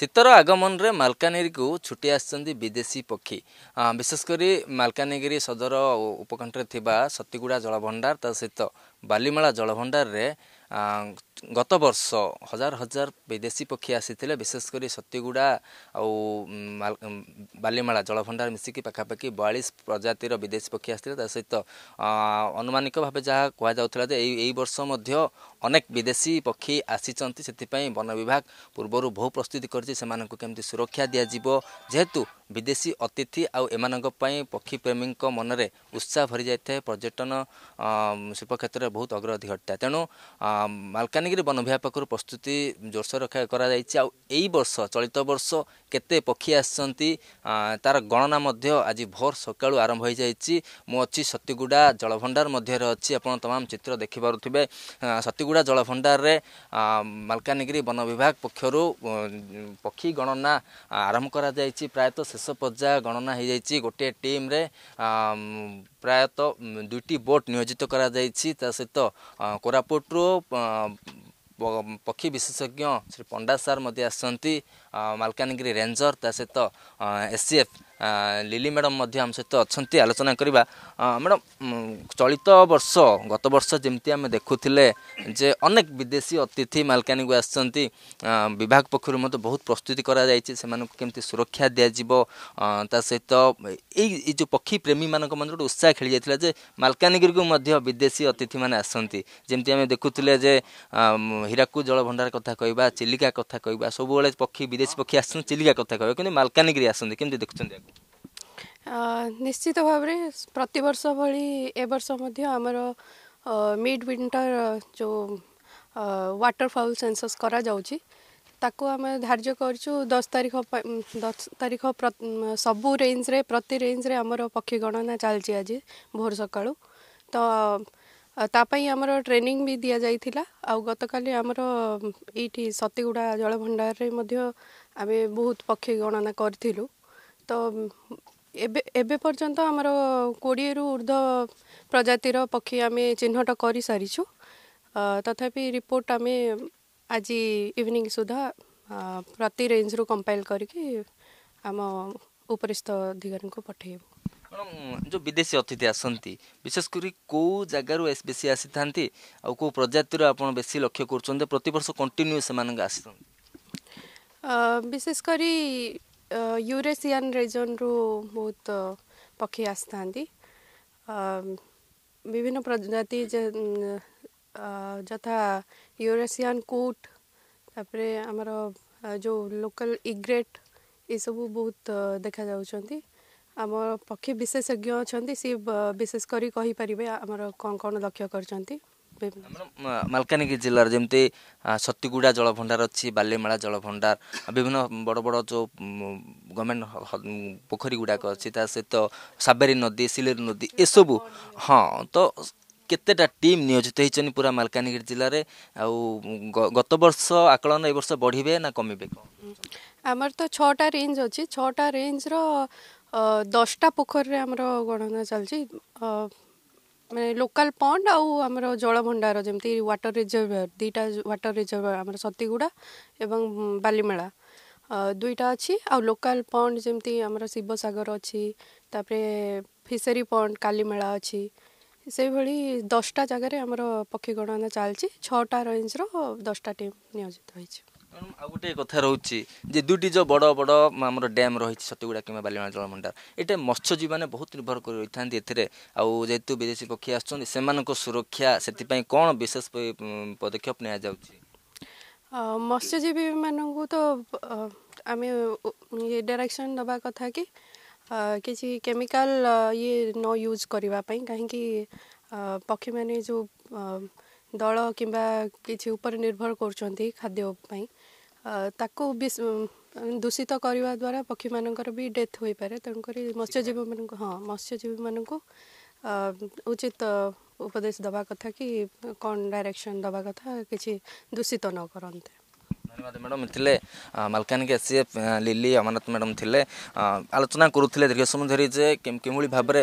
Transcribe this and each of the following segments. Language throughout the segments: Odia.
ଶୀତର ଆଗମନରେ ମାଲକାନଗିରିକୁ ଛୁଟି ଆସିଛନ୍ତି ବିଦେଶୀ ପକ୍ଷୀ ବିଶେଷ କରି ମାଲକାନଗିରି ସଦର ଉପକଣ୍ଠରେ ଥିବା ସତୀଗୁଡ଼ା ଜଳଭଣ୍ଡାର ତା ସହିତ ବାଲିମେଳା ଜଳଭଣ୍ଡାରରେ ଗତ ବର୍ଷ ହଜାର ହଜାର ବିଦେଶୀ ପକ୍ଷୀ ଆସିଥିଲେ ବିଶେଷ କରି ସତୀଗୁଡ଼ା ଆଉ ବାଲିମେଳା ଜଳଭଣ୍ଡାର ମିଶିକି ପାଖାପାଖି ବୟାଳିଶ ପ୍ରଜାତିର ବିଦେଶୀ ପକ୍ଷୀ ଆସିଥିଲେ ତା ସହିତ ଅନୁମାନିକ ଭାବେ ଯାହା କୁହାଯାଉଥିଲା ଯେ ଏଇ ଏଇ ବର୍ଷ ମଧ୍ୟ ଅନେକ ବିଦେଶୀ ପକ୍ଷୀ ଆସିଛନ୍ତି ସେଥିପାଇଁ ବନ ବିଭାଗ ପୂର୍ବରୁ ବହୁ ପ୍ରସ୍ତୁତି କରିଛି ସେମାନଙ୍କୁ କେମିତି ସୁରକ୍ଷା ଦିଆଯିବ ଯେହେତୁ ବିଦେଶୀ ଅତିଥି ଆଉ ଏମାନଙ୍କ ପାଇଁ ପକ୍ଷୀପ୍ରେମୀଙ୍କ ମନରେ ଉତ୍ସାହ ଭରିଯାଇଥାଏ ପର୍ଯ୍ୟଟନ ଶିଳ୍ପ କ୍ଷେତ୍ରରେ ବହୁତ ଅଗ୍ରଗତି ଘଟିଥାଏ ତେଣୁ ମାଲକାନଗିରି ଆନିକିରି ବନ ବିଭାଗ ପାଖରୁ ପ୍ରସ୍ତୁତି ଜୋରସୋର ରକ୍ଷା କରାଯାଇଛି ଆଉ ଏଇ ବର୍ଷ ଚଳିତ ବର୍ଷ କେତେ ପକ୍ଷୀ ଆସିଛନ୍ତି ତାର ଗଣନା ମଧ୍ୟ ଆଜି ଭୋର ସକାଳୁ ଆରମ୍ଭ ହୋଇଯାଇଛି ମୁଁ ଅଛି ସତୀଗୁଡ଼ା ଜଳଭଣ୍ଡାର ମଧ୍ୟରେ ଅଛି ଆପଣ ତମାମ ଚିତ୍ର ଦେଖିପାରୁଥିବେ ସତୀଗୁଡ଼ା ଜଳଭଣ୍ଡାରରେ ମାଲକାନଗିରି ବନ ବିଭାଗ ପକ୍ଷରୁ ପକ୍ଷୀ ଗଣନା ଆରମ୍ଭ କରାଯାଇଛି ପ୍ରାୟତଃ ଶେଷ ପର୍ଯ୍ୟାୟ ଗଣନା ହୋଇଯାଇଛି ଗୋଟିଏ ଟିମ୍ରେ ପ୍ରାୟତଃ ଦୁଇଟି ବୋଟ୍ ନିୟୋଜିତ କରାଯାଇଛି ତା ସହିତ କୋରାପୁଟରୁ ପକ୍ଷୀ ବିଶେଷଜ୍ଞ ଶ୍ରୀ ପଣ୍ଡା ସାର୍ ମଧ୍ୟ ଆସିଛନ୍ତି ମାଲକାନଗିରି ରେଞ୍ଜର ତା ସହିତ S C F Lily madam ମଧ୍ୟ ଆମ ସହିତ ଅଛନ୍ତି ଆଲୋଚନା କରିବା ମ୍ୟାଡ଼ାମ୍ ଚଳିତ ବର୍ଷ ଗତ ବର୍ଷ ଯେମିତି ଆମେ ଦେଖୁଥିଲେ ଯେ ଅନେକ ବିଦେଶୀ ଅତିଥି ମାଲକାନଗିକୁ ଆସିଛନ୍ତି ବିଭାଗ ପକ୍ଷରୁ ମଧ୍ୟ ବହୁତ ପ୍ରସ୍ତୁତି କରାଯାଇଛି ସେମାନଙ୍କୁ କେମିତି ସୁରକ୍ଷା ଦିଆଯିବ ତା ସହିତ ଏଇ ଏଇ ଯେଉଁ ପକ୍ଷୀ ପ୍ରେମୀମାନଙ୍କ ମଧ୍ୟ ଗୋଟେ ଉତ୍ସାହ ଖେଳିଯାଇଥିଲା ଯେ ମାଲକାନଗିରିକୁ ମଧ୍ୟ ବିଦେଶୀ ଅତିଥିମାନେ ଆସନ୍ତି ଯେମିତି ଆମେ ଦେଖୁଥିଲେ ଯେ ହୀରାକୁଦ ଜଳଭଣ୍ଡାର କଥା କହିବା ଚିଲିକା କଥା କହିବା ସବୁବେଳେ ପକ୍ଷୀ ବିଦେଶୀ ପକ୍ଷୀ ଆସୁଛନ୍ତି ଚିଲିକା କଥା କହିବା କିନ୍ତୁ ମାଲକାନଗିରି ଆସନ୍ତି କେମିତି ଦେଖୁଛନ୍ତି ନିଶ୍ଚିତ ଭାବରେ ପ୍ରତିବର୍ଷ ଭଳି ଏ ବର୍ଷ ମଧ୍ୟ ଆମର ମିଡ୍ ୱିଣ୍ଟର ଯେଉଁ ୱାଟରଫଲ୍ ସେନ୍ସସ୍ କରାଯାଉଛି ତାକୁ ଆମେ ଧାର୍ଯ୍ୟ କରିଛୁ ଦଶ ତାରିଖ ଦଶ ତାରିଖ ସବୁ ରେଞ୍ଜରେ ପ୍ରତି ରେଞ୍ଜରେ ଆମର ପକ୍ଷୀ ଗଣନା ଚାଲିଛି ଆଜି ଭୋର ସକାଳୁ ତ ତା ପାଇଁ ଆମର ଟ୍ରେନିଂ ବି ଦିଆଯାଇଥିଲା ଆଉ ଗତକାଲି ଆମର ଏଇଠି ସତୀଗୁଡ଼ା ଜଳଭଣ୍ଡାରରେ ମଧ୍ୟ ଆମେ ବହୁତ ପକ୍ଷୀ ଗଣନା କରିଥିଲୁ ତ ଏବେ ଏବେ ପର୍ଯ୍ୟନ୍ତ ଆମର କୋଡ଼ିଏରୁ ଉର୍ଦ୍ଧ୍ୱ ପ୍ରଜାତିର ପକ୍ଷୀ ଆମେ ଚିହ୍ନଟ କରିସାରିଛୁ ତଥାପି ରିପୋର୍ଟ ଆମେ ଆଜି ଇଭିନିଂ ସୁଦ୍ଧା ପ୍ରତି ରେଞ୍ଜରୁ କମ୍ପାଇଲ୍ କରିକି ଆମ ଉପରିସ୍ଥ ଅଧିକାରୀଙ୍କୁ ପଠାଇବୁ ଯେଉଁ ବିଦେଶୀ ଅତିଥି ଆସନ୍ତି ବିଶେଷ କରି କେଉଁ ଜାଗାରୁ ବେଶୀ ଆସିଥାନ୍ତି ଆଉ କେଉଁ ପ୍ରଜାତିର ଆପଣ ବେଶୀ ଲକ୍ଷ୍ୟ କରୁଛନ୍ତି ପ୍ରତିବର୍ଷ କଣ୍ଟିନ୍ୟୁ ସେମାନଙ୍କ ଆସିଥାନ୍ତି ବିଶେଷ କରି ୟୁରେସିଆନ୍ ରିଜନ୍ରୁ ବହୁତ ପକ୍ଷୀ ଆସିଥାନ୍ତି ବିଭିନ୍ନ ପ୍ରଜାତି ଯଥା ୟୁରେସିଆନ୍ କୁଟ୍ ତାପରେ ଆମର ଯେଉଁ ଲୋକାଲ୍ ଇଗ୍ରେଟ୍ ଏସବୁ ବହୁତ ଦେଖାଯାଉଛନ୍ତି ଆମ ପକ୍ଷୀ ବିଶେଷଜ୍ଞ ଅଛନ୍ତି ସିଏ ବିଶେଷ କରି କହିପାରିବେ ଆମର କ'ଣ କ'ଣ ଲକ୍ଷ୍ୟ କରିଛନ୍ତି ମାଲକାନଗିରି ଜିଲ୍ଲାର ଯେମିତି ସତୀଗୁଡ଼ା ଜଳଭଣ୍ଡାର ଅଛି ବାଲିମେଳା ଜଳଭଣ୍ଡାର ବିଭିନ୍ନ ବଡ଼ ବଡ଼ ଯେଉଁ ଗଭର୍ଣ୍ଣମେଣ୍ଟ ପୋଖରୀ ଗୁଡ଼ାକ ଅଛି ତା ସହିତ ସାବେରୀ ନଦୀ ସିଲେରୀ ନଦୀ ଏସବୁ ହଁ ତ କେତେଟା ଟିମ୍ ନିୟୋଜିତ ହେଇଛନ୍ତି ପୁରା ମାଲକାନଗିରି ଜିଲ୍ଲାରେ ଆଉ ଗତ ବର୍ଷ ଆକଳନ ଏ ବର୍ଷ ବଢ଼ିବେ ନା କମିବେ ଆମର ତ ଛଅଟା ରେଞ୍ଜ ଅଛି ଛଅଟା ରେଞ୍ଜର ଦଶଟା ପୋଖରୀରେ ଆମର ଗଣନା ଚାଲିଛି ମାନେ ଲୋକାଲ୍ ପଣ୍ଡ ଆଉ ଆମର ଜଳଭଣ୍ଡାର ଯେମିତି ୱାଟର୍ ରିଜର୍ଭର ଦୁଇଟା ୱାଟର୍ ରିଜର୍ଭର ଆମର ସତୀଗୁଡ଼ା ଏବଂ ବାଲିମେଳା ଦୁଇଟା ଅଛି ଆଉ ଲୋକାଲ୍ ପଣ୍ଡ ଯେମିତି ଆମର ଶିବସାଗର ଅଛି ତାପରେ ଫିସେରୀ ପଣ୍ଡ କାଲିମେଳା ଅଛି ସେଇଭଳି ଦଶଟା ଜାଗାରେ ଆମର ପକ୍ଷୀ ଗଣନା ଚାଲିଛି ଛଅଟା ରେଞ୍ଜର ଦଶଟା ଟିମ୍ ନିୟୋଜିତ ହୋଇଛି ତେଣୁ ଆଉ ଗୋଟିଏ କଥା ରହୁଛି ଯେ ଦୁଇଟି ଯେଉଁ ବଡ଼ ବଡ଼ ଆମର ଡ୍ୟାମ୍ ରହିଛି ସତୀଗୁଡ଼ା କିମ୍ବା ବାଲିମେଳା ଜଳଭଣ୍ଡାର ଏଇଟା ମତ୍ସ୍ୟଜୀବୀମାନେ ବହୁତ ନିର୍ଭର କରି ରହିଥାନ୍ତି ଏଥିରେ ଆଉ ଯେହେତୁ ବିଦେଶୀ ପକ୍ଷୀ ଆସୁଛନ୍ତି ସେମାନଙ୍କ ସୁରକ୍ଷା ସେଥିପାଇଁ କ'ଣ ବିଶେଷ ପଦକ୍ଷେପ ନିଆଯାଉଛି ମତ୍ସ୍ୟଜୀବୀମାନଙ୍କୁ ତ ଆମେ ଇଏ ଡାଇରେକ୍ସନ୍ ଦେବା କଥା କି କିଛି କେମିକାଲ ଇଏ ନ ୟୁଜ୍ କରିବା ପାଇଁ କାହିଁକି ପକ୍ଷୀମାନେ ଯେଉଁ ଦଳ କିମ୍ବା କିଛି ଉପରେ ନିର୍ଭର କରୁଛନ୍ତି ଖାଦ୍ୟ ପାଇଁ ତାକୁ ଦୂଷିତ କରିବା ଦ୍ୱାରା ପକ୍ଷୀମାନଙ୍କର ବି ଡେଥ୍ ହୋଇପାରେ ତେଣୁକରି ମତ୍ସ୍ୟଜୀବୀମାନଙ୍କୁ ହଁ ମତ୍ସ୍ୟଜୀବୀମାନଙ୍କୁ ଉଚିତ ଉପଦେଶ ଦେବା କଥା କି କ'ଣ ଡାଇରେକ୍ସନ୍ ଦେବା କଥା କିଛି ଦୂଷିତ ନ କରନ୍ତେ ଧନ୍ୟବାଦ ମ୍ୟାଡ଼ାମ୍ ଥିଲେ ମାଲକାନଗିରି ଆସି ଲିଲି ଅମରନାଥ ମ୍ୟାଡ଼ାମ୍ ଥିଲେ ଆଲୋଚନା କରୁଥିଲେ ଦୀର୍ଘ ସମୟ ଧରି ଯେ କିଭଳି ଭାବରେ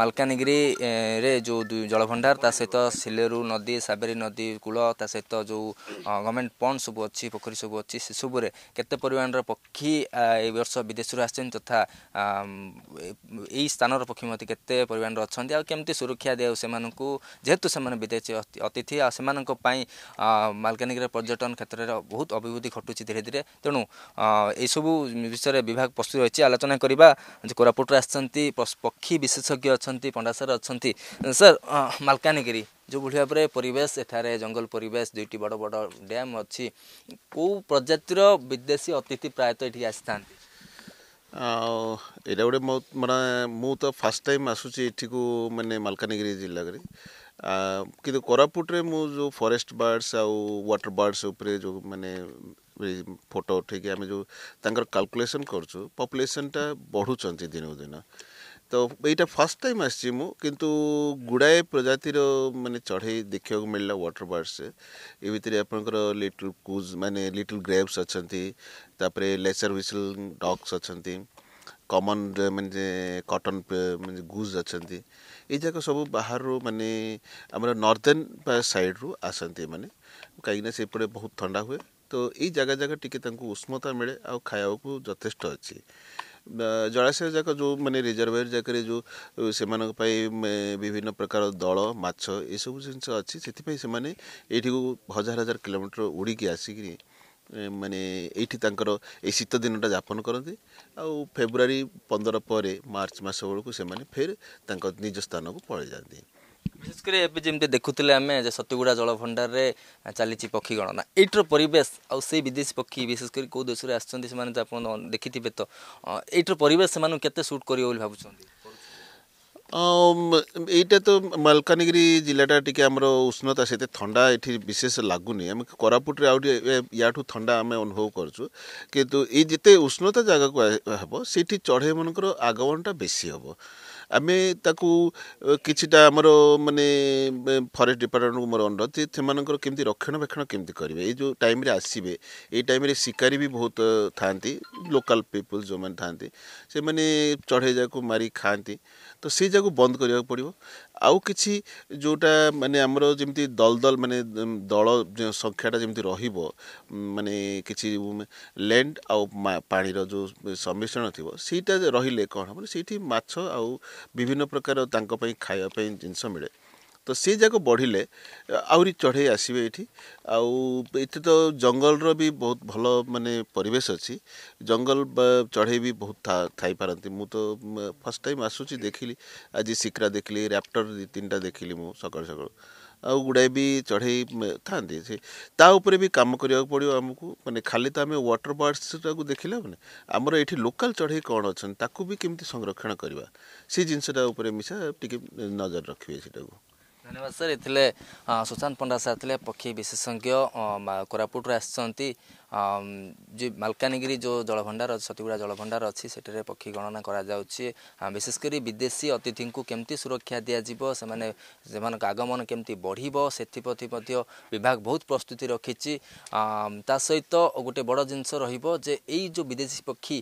ମାଲକାନଗିରିରେ ଯେଉଁ ଜଳଭଣ୍ଡାର ତା ସହିତ ସିଲେରୁ ନଦୀ ସାବେରୀ ନଦୀ କୂଳ ତା ସହିତ ଯେଉଁ ଗଭର୍ଣ୍ଣମେଣ୍ଟ ପଣ୍ଡ ସବୁ ଅଛି ପୋଖରୀ ସବୁ ଅଛି ସେସବୁରେ କେତେ ପରିମାଣର ପକ୍ଷୀ ଏ ବର୍ଷ ବିଦେଶରୁ ଆସିଛନ୍ତି ତଥା ଏଇ ସ୍ଥାନର ପକ୍ଷୀ ମଧ୍ୟ କେତେ ପରିମାଣର ଅଛନ୍ତି ଆଉ କେମିତି ସୁରକ୍ଷା ଦିଆଯାଉ ସେମାନଙ୍କୁ ଯେହେତୁ ସେମାନେ ବିଦେଶୀ ଅତିଥି ଆଉ ସେମାନଙ୍କ ପାଇଁ ମାଲକାନଗିରିର ପର୍ଯ୍ୟଟନ କ୍ଷେତ୍ରରେ ବହୁତ ବହୁତ ଅଭିବୃଦ୍ଧି ଘଟୁଛି ଧୀରେ ଧୀରେ ତେଣୁ ଏସବୁ ବିଷୟରେ ବିଭାଗ ପ୍ରସ୍ତୁତ ରହିଛି ଆଲୋଚନା କରିବା କୋରାପୁଟରେ ଆସିଛନ୍ତି ପକ୍ଷୀ ବିଶେଷଜ୍ଞ ଅଛନ୍ତି ପଣ୍ଡା ସାର୍ ଅଛନ୍ତି ସାର୍ ମାଲକାନଗିରି ଯେଉଁଭଳି ଭାବରେ ପରିବେଶ ଏଠାରେ ଜଙ୍ଗଲ ପରିବେଶ ଦୁଇଟି ବଡ଼ ବଡ଼ ଡ୍ୟାମ୍ ଅଛି କେଉଁ ପ୍ରଜାତିର ବିଦେଶୀ ଅତିଥି ପ୍ରାୟତଃ ଏଠି ଆସିଥାନ୍ତି ଆଉ ଏଇଟା ଗୋଟେ ମାନେ ମୁଁ ତ ଫାର୍ଷ୍ଟ ଟାଇମ୍ ଆସୁଛି ଏଠିକୁ ମାନେ ମାଲକାନଗିରି ଜିଲ୍ଲାରେ কিন্তু কোরাপুট রে মু জো ফরেস্ট বার্ডস আউ ওয়াটার বার্ডস ওপরে জো মানে ফটো ঠিকি আমি জো তংকর ক্যালকুলেশন করছো পপুলেশনটা বাড়ুচন্তি দিন দিন তো এটা ফার্স্ট টাইম আসছি মু কিন্তু গুডাই প্রজাতির মানে চড়েই দেখিয়ে মিললা ওয়াটার বার্ডস এ ভিতরে আপনকর লিটল কুকস মানে লিটল গ্রেভস আছেনতি তাপরে লেচার হুইসেলিং ডগস আছেনতি କମନ୍ ମାନେ କଟନ୍ ମାନେ ଗୁଜ୍ ଅଛନ୍ତି ଏଯାକ ସବୁ ବାହାରୁ ମାନେ ଆମର ନର୍ଦର୍ଣ୍ଣ ସାଇଡ଼୍ରୁ ଆସନ୍ତି ଏମାନେ କାହିଁକିନା ସେପଟେ ବହୁତ ଥଣ୍ଡା ହୁଏ ତ ଏଇ ଜାଗା ଜାଗା ଟିକେ ତାଙ୍କୁ ଉଷ୍ମତା ମିଳେ ଆଉ ଖାଇବାକୁ ଯଥେଷ୍ଟ ଅଛି ଜଳାଶୟ ଯାକ ଯେଉଁ ମାନେ ରିଜର୍ଭେୟର ଯାକରେ ଯେଉଁ ସେମାନଙ୍କ ପାଇଁ ବିଭିନ୍ନ ପ୍ରକାର ଦଳ ମାଛ ଏସବୁ ଜିନିଷ ଅଛି ସେଥିପାଇଁ ସେମାନେ ଏଇଠିକୁ ହଜାର ହଜାର କିଲୋମିଟର ଉଡ଼ିକି ଆସିକିରି ମାନେ ଏଇଠି ତାଙ୍କର ଏଇ ଶୀତ ଦିନଟା ଯାପନ କରନ୍ତି ଆଉ ଫେବୃଆରୀ ପନ୍ଦର ପରେ ମାର୍ଚ୍ଚ ମାସ ବେଳକୁ ସେମାନେ ଫେର ତାଙ୍କ ନିଜ ସ୍ଥାନକୁ ପଳାଇ ଯାଆନ୍ତି ବିଶେଷ କରି ଏବେ ଯେମିତି ଦେଖୁଥିଲେ ଆମେ ଯେ ସତୀଗୁଡ଼ା ଜଳ ଭଣ୍ଡାରରେ ଚାଲିଛି ପକ୍ଷୀ ଗଣନା ଏଇଠିର ପରିବେଶ ଆଉ ସେଇ ବିଦେଶୀ ପକ୍ଷୀ ବିଶେଷ କରି କେଉଁ ଦେଶରୁ ଆସିଛନ୍ତି ସେମାନେ ଆପଣ ଦେଖିଥିବେ ତ ଏଇଠିର ପରିବେଶ ସେମାନଙ୍କୁ କେତେ ସୁଟ୍ କରିବ ବୋଲି ଭାବୁଛନ୍ତି Um, ଏଇଟା ତ ମାଲକାନଗିରି ଜିଲ୍ଲାଟା ଟିକେ ଆମର ଉଷ୍ଣତା ସେତେ ଥଣ୍ଡା ଏଠି ବିଶେଷ ଲାଗୁନି ଆମେ କୋରାପୁଟରେ ଆଉ ଟିକେ ୟାଠୁ ଥଣ୍ଡା ଆମେ ଅନୁଭବ କରୁଛୁ କିନ୍ତୁ ଏଇ ଯେତେ ଉଷ୍ଣତା ଜାଗାକୁ ହେବ ସେଇଠି ଚଢ଼େଇମାନଙ୍କର ଆଗମନଟା ବେଶୀ ହେବ ଆମେ ତାକୁ କିଛିଟା ଆମର ମାନେ ଫରେଷ୍ଟ ଡିପାର୍ଟମେଣ୍ଟକୁ ମୋର ଅନୁରୋଧ ଯେ ସେମାନଙ୍କର କେମିତି ରକ୍ଷଣାବେକ୍ଷଣ କେମିତି କରିବେ ଏଇ ଯେଉଁ ଟାଇମ୍ରେ ଆସିବେ ଏଇ ଟାଇମ୍ରେ ଶିକାରୀ ବି ବହୁତ ଥାଆନ୍ତି ଲୋକାଲ୍ ପିପୁଲ୍ ଯେଉଁମାନେ ଥାଆନ୍ତି ସେମାନେ ଚଢ଼େଇ ଯାକୁ ମାରି ଖାଆନ୍ତି ତ ସେଇ ଯାକୁ ବନ୍ଦ କରିବାକୁ ପଡ଼ିବ ଆଉ କିଛି ଯେଉଁଟା ମାନେ ଆମର ଯେମିତି ଦଲଦଲ ମାନେ ଦଳ ସଂଖ୍ୟାଟା ଯେମିତି ରହିବ ମାନେ କିଛି ଲ୍ୟାଣ୍ଡ ଆଉ ପାଣିର ଯେଉଁ ସମ୍ମିଶ୍ରଣ ଥିବ ସେଇଟା ରହିଲେ କ'ଣ ହେବ ସେଇଠି ମାଛ ଆଉ ବିଭିନ୍ନ ପ୍ରକାର ତାଙ୍କ ପାଇଁ ଖାଇବା ପାଇଁ ଜିନିଷ ମିଳେ ତ ସେ ଯାକ ବଢ଼ିଲେ ଆହୁରି ଚଢ଼େଇ ଆସିବେ ଏଠି ଆଉ ଏଠି ତ ଜଙ୍ଗଲର ବି ବହୁତ ଭଲ ମାନେ ପରିବେଶ ଅଛି ଜଙ୍ଗଲ ଚଢ଼େଇ ବି ବହୁତ ଥାଇପାରନ୍ତି ମୁଁ ତ ଫାର୍ଷ୍ଟ ଟାଇମ୍ ଆସୁଛି ଦେଖିଲି ଆଜି ଶିକ୍ରା ଦେଖିଲି ରାପ୍ଟର ଦୁଇ ତିନିଟା ଦେଖିଲି ମୁଁ ସକାଳୁ ସକାଳୁ ଆଉ ଗୁଡ଼ାଏ ବି ଚଢ଼େଇ ଥାନ୍ତି ସେ ତା ଉପରେ ବି କାମ କରିବାକୁ ପଡ଼ିବ ଆମକୁ ମାନେ ଖାଲି ତ ଆମେ ୱାଟର ବାର୍ଡ଼ସଟାକୁ ଦେଖିଲେ ମାନେ ଆମର ଏଠି ଲୋକାଲ୍ ଚଢ଼େଇ କ'ଣ ଅଛନ୍ତି ତାକୁ ବି କେମିତି ସଂରକ୍ଷଣ କରିବା ସେ ଜିନିଷଟା ଉପରେ ମିଶା ଟିକେ ନଜର ରଖିବେ ସେଇଟାକୁ ଧନ୍ୟବାଦ ସାର୍ ଏଥିରେ ସୁଶାନ୍ତ ପଣ୍ଡା ସାର୍ ଥିଲେ ପକ୍ଷୀ ବିଶେଷଜ୍ଞ କୋରାପୁଟରୁ ଆସିଛନ୍ତି ଯେ ମାଲକାନଗିରି ଯେଉଁ ଜଳଭଣ୍ଡାର ସତୀଗୁଡ଼ା ଜଳଭଣ୍ଡାର ଅଛି ସେଠାରେ ପକ୍ଷୀ ଗଣନା କରାଯାଉଛି ବିଶେଷ କରି ବିଦେଶୀ ଅତିଥିଙ୍କୁ କେମିତି ସୁରକ୍ଷା ଦିଆଯିବ ସେମାନେ ସେମାନଙ୍କ ଆଗମନ କେମିତି ବଢ଼ିବ ସେଥିପ୍ରତି ମଧ୍ୟ ବିଭାଗ ବହୁତ ପ୍ରସ୍ତୁତି ରଖିଛି ତା ସହିତ ଗୋଟେ ବଡ଼ ଜିନିଷ ରହିବ ଯେ ଏଇ ଯେଉଁ ବିଦେଶୀ ପକ୍ଷୀ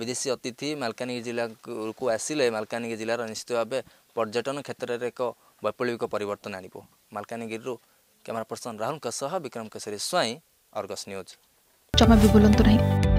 ବିଦେଶୀ ଅତିଥି ମାଲକାନଗିରି ଜିଲ୍ଲାକୁ ଆସିଲେ ମାଲକାନଗିରି ଜିଲ୍ଲାର ନିଶ୍ଚିତ ଭାବେ ପର୍ଯ୍ୟଟନ କ୍ଷେତ୍ରରେ ଏକ ବୈପ୍ଳବିକ ପରିବର୍ତ୍ତନ ଆଣିବ ମାଲକାନଗିରିରୁ କ୍ୟାମେରା ପର୍ସନ ରାହୁଲଙ୍କ ସହ ବିକ୍ରମ କେଶରୀ ସ୍ୱାଇଁ ଅର୍ଗସ୍ ନ୍ୟୁଜ୍ ଜମା ବି ବୁଲନ୍ତୁ ନାହିଁ